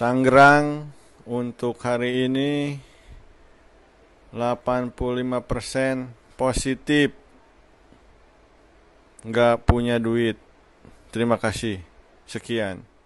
Tangerang untuk hari ini 85% positif nggak punya duit terima kasih sekian